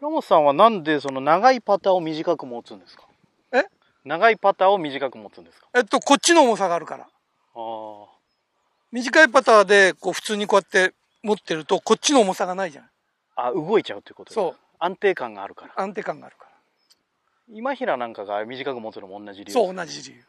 倉本さんはなんでその長いパターを短く持つんですかえ長いパターを短く持つんですかえっと、こっちの重さがあるから。ああ。短いパターで、こう普通にこうやって持ってると、こっちの重さがないじゃん。あ、動いちゃうっていうことそう。安定感があるから。安定感があるから。今平なんかが短く持つのも同じ理由、ね、そう、同じ理由。